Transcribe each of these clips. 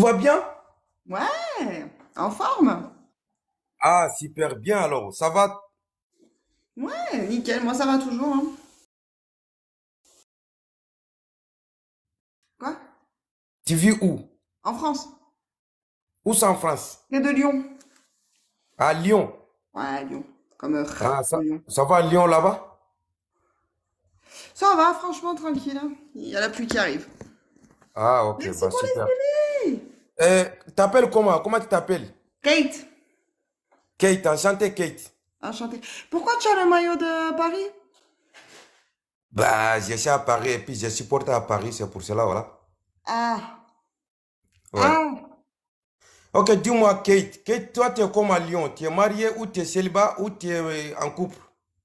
Tu vois bien Ouais, en forme. Ah, super bien alors. Ça va Ouais, nickel. Moi, ça va toujours. Hein. Quoi Tu vis où En France Où c'est en France Les de Lyon. À Lyon. Ouais, Lyon. Comme euh, ah, ça, ça va à Lyon là-bas Ça va, franchement, tranquille. Hein. Il y a la pluie qui arrive. Ah, ok. bah, eh, t'appelles comment Comment tu t'appelles Kate. Kate, enchantée Kate. Enchantée. Pourquoi tu as le maillot de Paris Bah, je suis à Paris et puis je supporte à Paris, c'est pour cela, voilà. Ah. Ah. Ok, dis-moi Kate. Kate, toi, tu es comme à Lyon. Tu es mariée ou tu es célibat ou tu es euh, en couple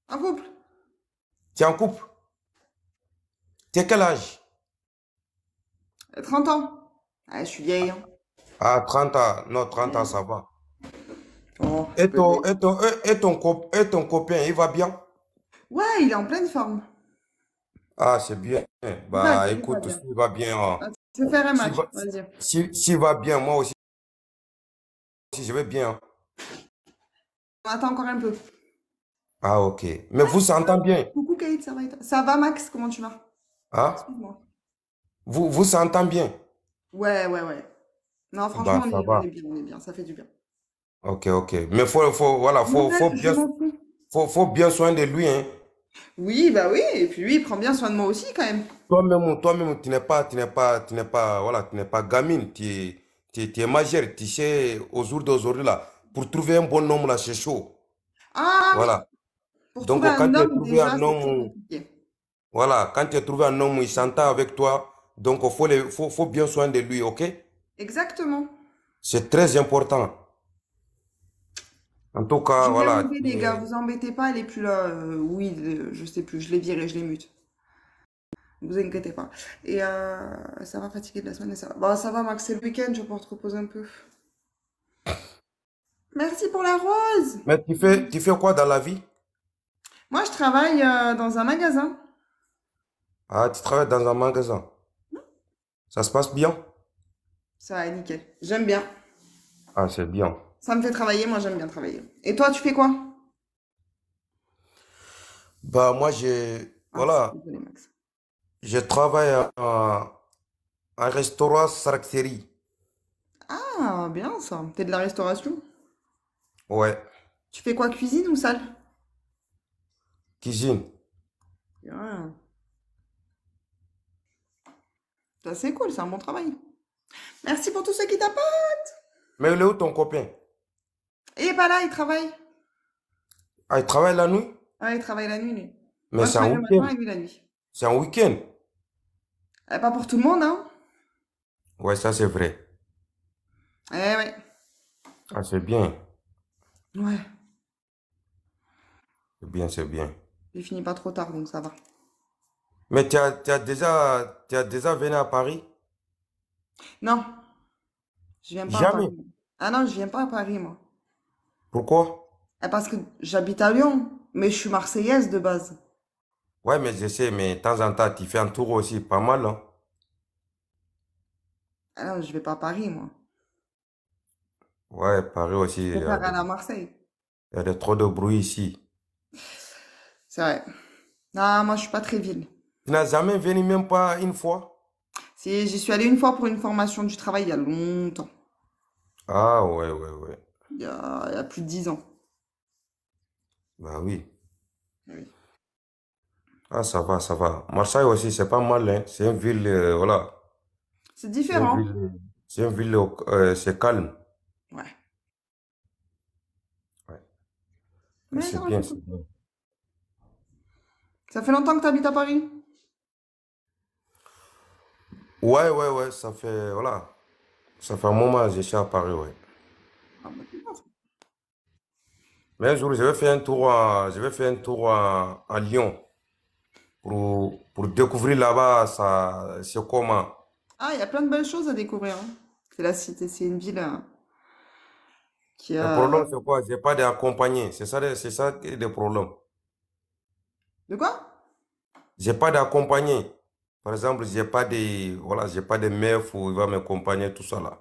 En couple. Tu es en couple Tu es quel âge 30 ans. Ah, je suis vieille. Hein. Ah, 30 ans. Non, 30 ans, ça va. Oh, et, ton, et, et, ton, copain, il va bien Ouais, il est en pleine forme. Ah, c'est bien. Bah, écoute, s'il va bien. Tu euh, ah, faire un match, S'il va, va bien, moi aussi, si je vais bien. Hein. On attend encore un peu. Ah, ok. Mais vous, vous entend bien. Coucou Kate, ça va et Ça va Max, comment tu vas Ah Excuse-moi. Vous, vous entendez bien Ouais, ouais, ouais. Non, bah, franchement, on, est, bien, on est bien, ça fait du bien. Ok, ok. Mais faut, faut, voilà, faut, faut, bien, faut, faut bien soin de lui, hein. Oui, bah oui, et puis lui, il prend bien soin de moi aussi quand même. Toi-même, toi tu n'es pas, pas, pas, voilà, pas gamine, tu es, es majeure, tu sais, au jour d'aujourd'hui là, pour trouver un bon homme là, c'est chaud. Ah, voilà. Pour Donc quand tu as trouvé un homme, voilà, quand tu as trouvé un homme, il s'entend avec toi, donc, il faut, faut, bien soin de lui, ok Exactement. C'est très important. En tout cas, je voilà. embêtez les gars, euh, vous embêtez pas, elle est plus là. Euh, oui, euh, je sais plus, je les viré, je les mute. Vous inquiétez pas. Et ça va fatiguer de la semaine. ça, va. Bon, bah, ça va, Max, c'est le week-end, je te reposer un peu. Merci pour la rose. Mais tu fais, tu fais quoi dans la vie Moi, je travaille dans un magasin. Ah, tu travailles dans un magasin ça se passe bien Ça va, nickel. J'aime bien. Ah, c'est bien. Ça me fait travailler, moi j'aime bien travailler. Et toi, tu fais quoi Bah, moi j'ai. Ah, voilà. Je travaille à, un restaurant Seri. Ah, bien ça. T'es de la restauration Ouais. Tu fais quoi, cuisine ou salle Cuisine c'est cool, c'est un bon travail. Merci pour tous ceux qui tapotent. Mais il est où ton copain Il est pas là, il travaille. Ah, il travaille la nuit Oui, il travaille la nuit, Mais c'est un week-end. C'est eh, un week-end. pas pour tout le monde, hein Ouais, ça c'est vrai. Eh ouais. Ah, c'est bien. Ouais. C'est bien, c'est bien. Il finit pas trop tard, donc ça va. Mais tu as, déjà, tu déjà venu à Paris? Non, je viens pas à Jamais. Paris. Ah non, je viens pas à Paris, moi. Pourquoi? Ah, parce que j'habite à Lyon, mais je suis marseillaise de base. Ouais, mais je sais, mais de temps en temps, tu fais un tour aussi, pas mal, hein? Ah non, je vais pas à Paris, moi. Ouais, Paris aussi. Je a à Marseille. il y a trop de bruit ici. C'est vrai. Non, moi, je suis pas très ville. Tu n'as jamais venu, même pas une fois Si, j'y suis allé une fois pour une formation du travail il y a longtemps. Ah ouais, ouais, ouais. Il y a, plus de dix ans. Bah oui. Bah oui. Ah, ça va, ça va. Marseille aussi, c'est pas mal, hein. C'est une ville, euh, voilà. C'est différent. c'est une ville, euh, euh, c'est calme. Ouais. Ouais. c'est bien. ça fait longtemps que tu habites à Paris? Ouais, ouais, ouais, ça fait, voilà, ça fait un moment que je à Paris, ouais. mais un jour, je vais faire un tour à, je vais faire un tour à, Lyon pour, pour découvrir là-bas, ça, c'est comment. Ah, il y a plein de belles choses à découvrir. Hein. C'est la cité, c'est une ville euh, qui Le problème, c'est quoi? J'ai pas d'accompagné. C'est ça, c'est ça qui est le problème. De quoi? J'ai pas d'accompagné. Par exemple, j'ai pas voilà, j'ai pas de meuf où il va m'accompagner, tout ça là.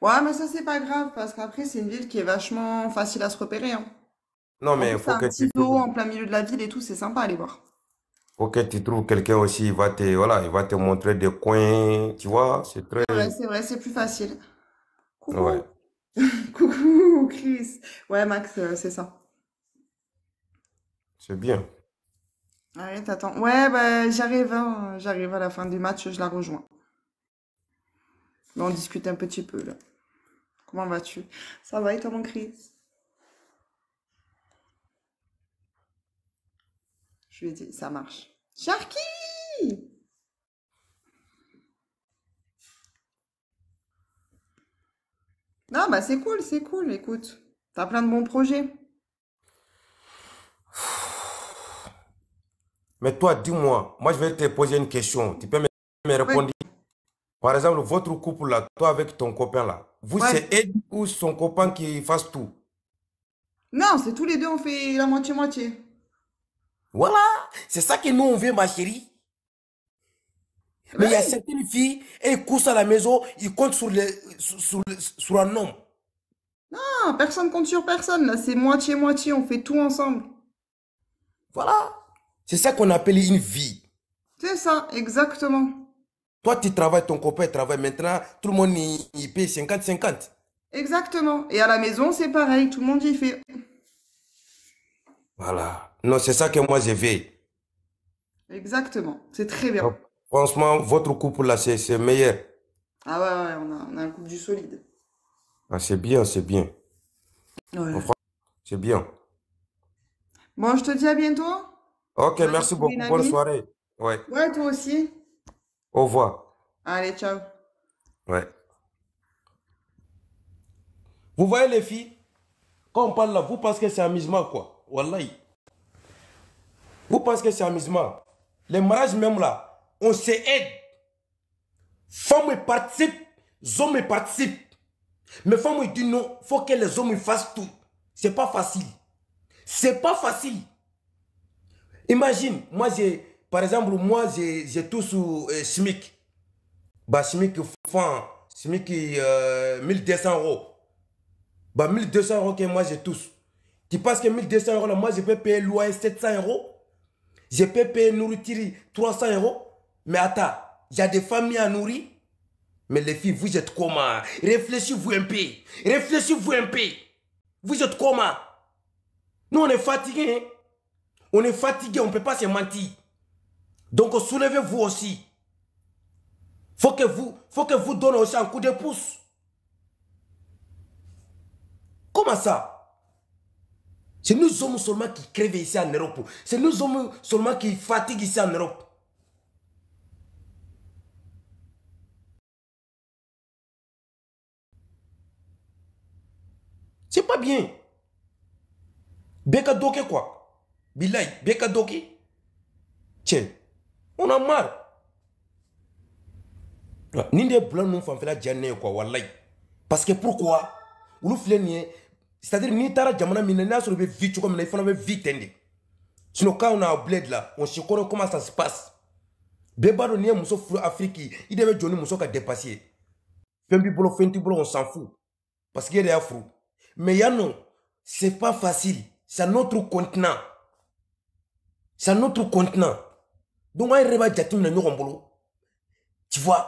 Ouais, mais ça, c'est pas grave, parce qu'après, c'est une ville qui est vachement facile à se repérer. Hein. Non, mais il faut que un tu. Trouves... en plein milieu de la ville et tout, c'est sympa à aller voir. ok tu trouves quelqu'un aussi, il va te, voilà, il va te montrer des coins, tu vois, c'est très. c'est vrai, c'est plus facile. Coucou. Coucou, Chris. Ouais, Max, euh, c'est ça. C'est bien. Arrête, attends. Ouais, bah, j'arrive, hein. j'arrive à la fin du match, je la rejoins. on discute un petit peu là. Comment vas-tu Ça va et toi, mon Chris Je lui ai dit, ça marche. Sharky Non, bah c'est cool, c'est cool, écoute. T'as plein de bons projets. Mais toi, dis-moi, moi je vais te poser une question. Tu peux me, répondre. Par exemple, votre couple là, toi avec ton copain là, vous c'est elle ou son copain qui fasse tout Non, c'est tous les deux, on fait la moitié-moitié. Voilà, c'est ça que nous on veut, ma chérie. Mais il y a certaines filles, elles courent à la maison, ils comptent sur, les, sur, un homme. Non, personne compte sur personne, là, c'est moitié-moitié, on fait tout ensemble. Voilà. C'est ça qu'on appelle une vie. C'est ça, exactement. Toi, tu travailles, ton copain travaille. Maintenant, tout le monde y, paye 50-50. Exactement. Et à la maison, c'est pareil. Tout le monde y fait. Voilà. Non, c'est ça que moi, j'ai fait. Exactement. C'est très bien. franchement, votre couple, là, c'est meilleur. Ah ouais, ouais on, a, un couple du solide. Ah, c'est bien, c'est bien. C'est bien. Bon, je te dis à bientôt. Ok, merci, beaucoup. Bonne soirée. Ouais. ouais, toi aussi. Au revoir. Allez, ciao. Ouais. Vous voyez les filles, quand on parle là, vous pensez que c'est amusement quoi. Wallahi. Vous pensez que c'est amusement. Les mariages même là, on s'aide. Femmes participent, hommes participent. Mais femmes disent non, faut que les hommes fassent tout. C'est pas facile. C'est pas facile. Imagine, moi j'ai, par exemple, moi j'ai tous sous euh, SMIC. Bah, SMIC fin, SMIC 1200 euh, euros. Bah, 1200 euros que moi j'ai tous. Tu penses que 1200 euros là, moi je peux payer loyer 700 euros. Je peux payer nourriture 300 euros. Mais attends, j'ai des familles à nourrir. Mais les filles, vous êtes comment réfléchissez vous un peu. réfléchissez vous un peu. Vous êtes comment Nous, on est fatigués. Hein? On est fatigué, on ne peut pas se mentir. Donc soulevez-vous aussi. Faut que vous, faut que vous donnez aussi un coup de pouce. Comment ça C'est nous hommes seulement qui crèvent ici en Europe. C'est nous hommes seulement qui fatiguent ici en Europe. C'est pas bien. Beka quoi Billahi, Beka Doki. Tiens, on a marre. Ni des blancs nous font faire la diane quoi, wallahi. Parce que pourquoi nous flenye, c'est-à-dire ni tara jamana mine n'a sur le vie tu comme il faut vite tende. Sinon quand on a bled là, on se connaît comment ça se passe. Bébado ni muso fru Afrique, il devait Johnny muso ka dépasser. Fembi bolo fenti bolo on s'en fout parce qu'il est afro. Mais non c'est pas facile, c'est notre continent. C'est un autre continent. Donc, on yɛrɛ b'a jateminɛ ɲɔgɔn bolo. Tu vois,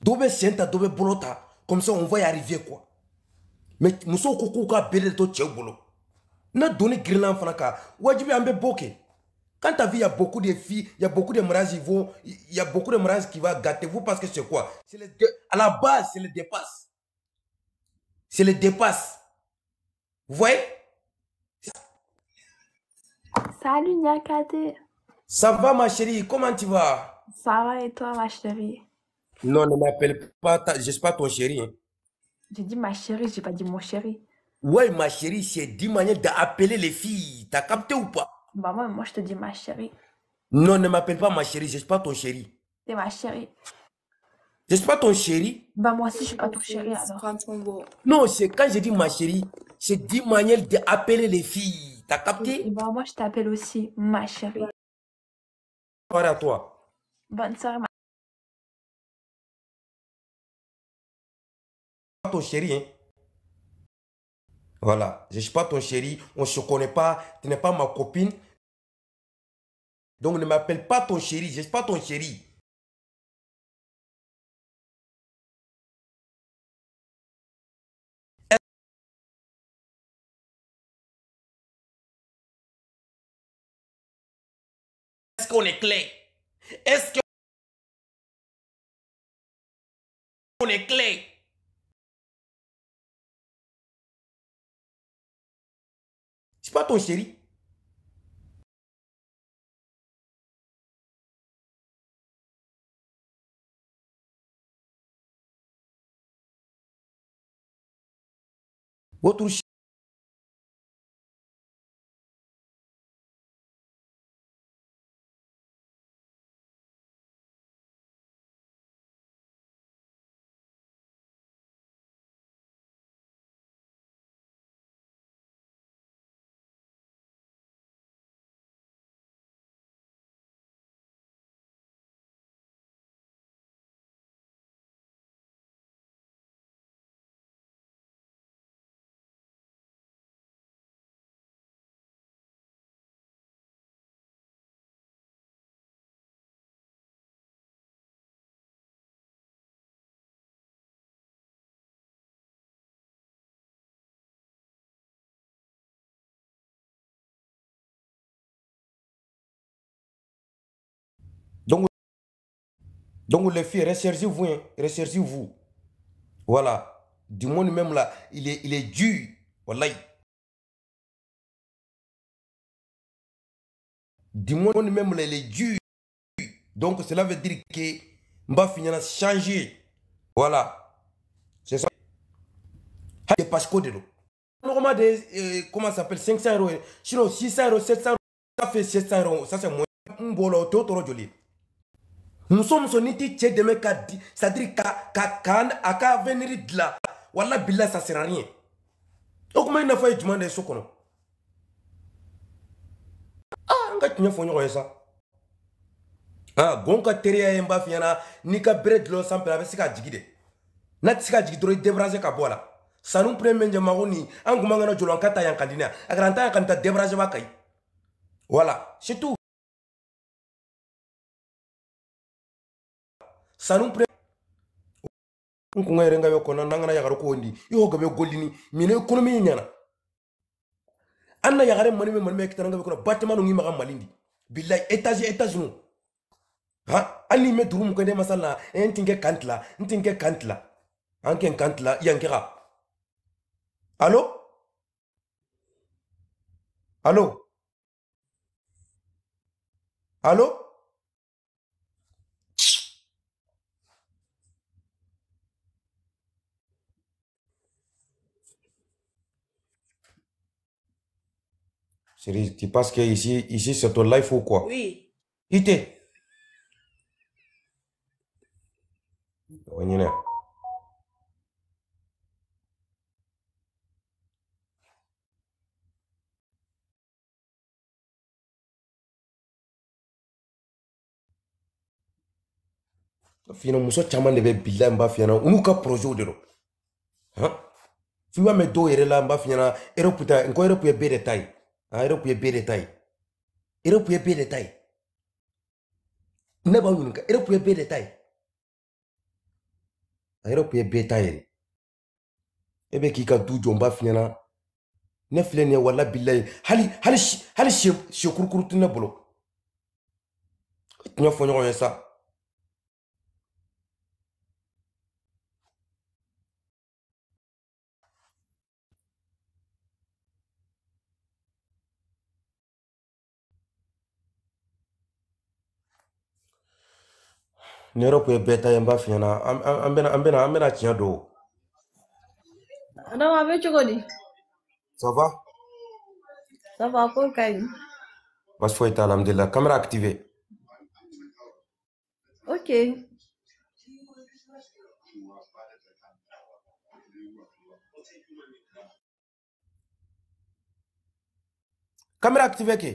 dɔw bɛ sen ta, dɔw Comme ça, on va y arriver quoi. Mais musow ko k'u ka bere de to cɛw n'a donni girinna fana kan wajibi an bɛ bo quand ta vie il y a beaucoup de filles il y a beaucoup de mariages qui vont il y a beaucoup de mariages qui va gâter vous parce que c'est quoi c'est le à la base c'est le dépasse c'est le dépasse vous voyez Salut Nyakate. Ça va ma chérie, comment tu vas Ça va et toi ma chérie Non, ne m'appelle pas, ta... je suis pas ton chéri. Hein. J'ai dit ma chérie, j'ai pas dit mon chéri. Ouais ma chérie, c'est 10 manières d'appeler les filles. T'as capté ou pas Bah moi moi je te dis ma chérie. Non, ne m'appelle pas ma chérie, je suis pas ton chéri. C'est ma chérie. Je pas ton chéri. Bah moi aussi je suis pas ton chéri alors. Non, c'est quand je dis ma chérie, c'est 10 manières d'appeler les filles. T'as capté ben, Moi, je t'appelle aussi ma chérie. Bonne soirée à toi. Bonne soirée, ma pas ton chéri. Hein? Voilà, je ne suis pas ton chéri. On ne se connaît pas. Tu n'es pas ma copine. Donc ne m'appelle pas ton chéri. Je ne suis pas ton chéri. Est-ce qu'on est clair? Est-ce qu'on est clair? C'est pas ton chéri. Donc les filles, recherchez-vous, hein. recherchez-vous. Voilà. Du monde même là, il est, il est dur. Voilà. Du monde même là, il est dû. Donc cela veut dire que finir à changer. Voilà. C'est ça. C'est parce que de l'eau. Normalement, euh, comment ça s'appelle 500 euros. Sinon, 600 euros, 700 euros. Ça fait 700 euros. Ça, c'est moins. lot, tout, joli. muso muso ni t'i cɛ dɛmɛ ka di sadiri ka ka kan a ka aveniri dilan wala bila sa sera rien o kuma i nafa ye juman de ye so kɔnɔ ah n ka tiɲɛ fɔ ɲɔgɔn ye sa ah gon ka teriya ye n b'a f'i ɲɛna n'i ka bere dilan o sanfɛ a bɛ se ka jigi de n'a tɛ se ka jigi dɔrɔn i débranger ka bɔ a la sanu pere min jɛ mako nin an kun man kana jɔlɔ an ka ta yan ka di ne yan a kɛra an ta yan ka nin ta débranger b'a kan yen voilà c'est tout sanu pre nkunga yɛrɛ nka bɛ kɔnɔ n'an kana yagari ko di i ho gabe golini mine ekonomi ɲana an na yagare mani me mani me kitana gabe kɔnɔ batema nu ngi maga mali di bilayi étage étage nu ha hali ni mɛ dugu mun kɛnɛ masa la n ti kɛ kan tila n ti kɛ kan tila an kɛ kan tila yan kɛ ka alo alo alo C'est parce que ici, ici c'est ton life ou quoi Oui. Ite. Wanyine. fiyana muso caman de bɛ bila n b'a fiyana u n'u ka projet de don han f'i b'a mɛn dɔw yɛrɛ la n b'a fiyana erɔpu ta n de ta Europe ah, ya bere tai Europe ya bere tai ne ba yunka Europe ya bere tai Europe ah, ya bere tai e bɛ k'i ka du jɔ n b'a f'i ɲɛna ne filɛ nin ye wala bilayi hali hali hali sɛ sɛ kurukuru tɛ ne bolo tiɲɛ fɔ ɲɔgɔn ye sa ni yɔrɔ kun ye bɛɛ ta ye n b'a f'i ɲɛna an bɛna an bɛna an bɛna tiɲɛ don. adama a bɛ cogo di. ça va. ça va ko ka ɲi. basi foyi t'a la alhamdulilayi kamera activé. ok. kamera activé ke.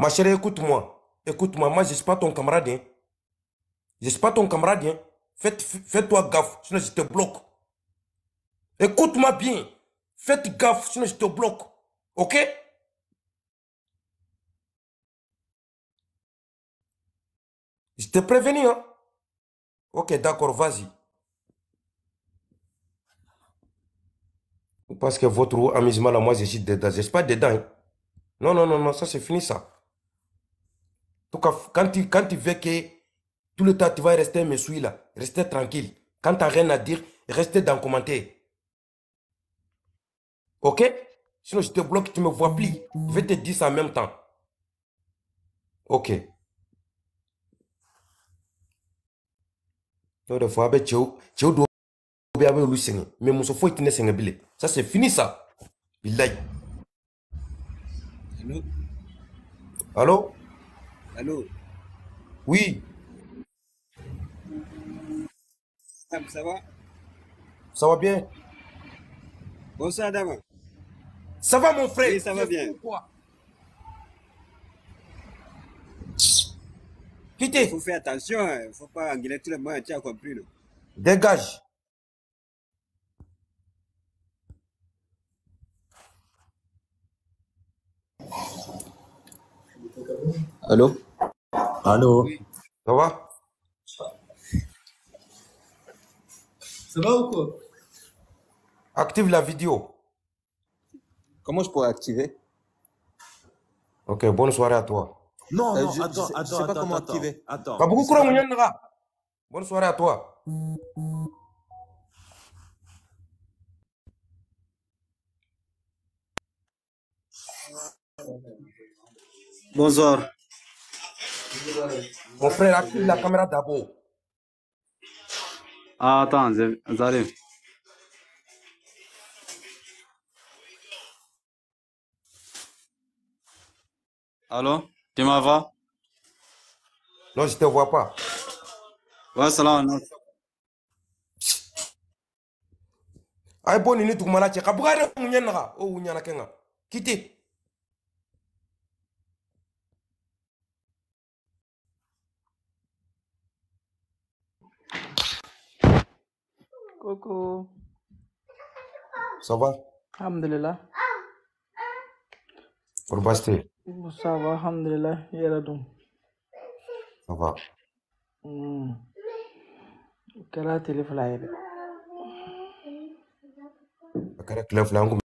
Ma chérie, écoute-moi. Écoute-moi, moi, je ne suis pas ton camarade. Hein. Je ne suis pas ton camarade. Hein. Fais-toi gaffe, sinon je te bloque. Écoute-moi bien. fais gaffe, sinon je te bloque. Ok Je t'ai prévenu. Hein? Ok, d'accord, vas-y. Parce que votre amusement, là, moi, je suis dedans. Je suis pas dedans. Hein. Non, non, non, non, ça, c'est fini, ça quand tu, quand tu veux que tout le temps tu vas rester me suis là, rester tranquille. Quand tu n'as rien à dire, reste dans le commentaire. Ok Sinon, je te bloque, tu me vois plus. Je vais te dire ça en même temps. Ok. Ça, c'est fini, ça. Billahi. Allô Allô Oui. ça va Ça va bien Bonsoir, Adama. Ça va, mon frère Oui, ça va bien. Pourquoi Quittez. Il faut faire attention, il hein. faut pas engueuler tout le monde, tu as compris. Non? Dégage. Allô Allô Ça va Ça va ou quoi Active la vidéo. Comment je pourrais activer Ok, bonne soirée à toi. Non, euh, non, je, attends, attends, je sais pas comment activer. Attends. beaucoup bonne soirée à toi. Bonsoir. Mon frère, la caméra d'abord. Ah, attends, j'arrive. Allô, tu m'as vas Non, je te vois pas. Ouais, salam. bon pas o unyana kenga. Quittez. عليكم صباح الحمد لله قرباستي صباح الحمد لله يا ردم صباح كرهت اللي في العيلة كرهت اللي في العيلة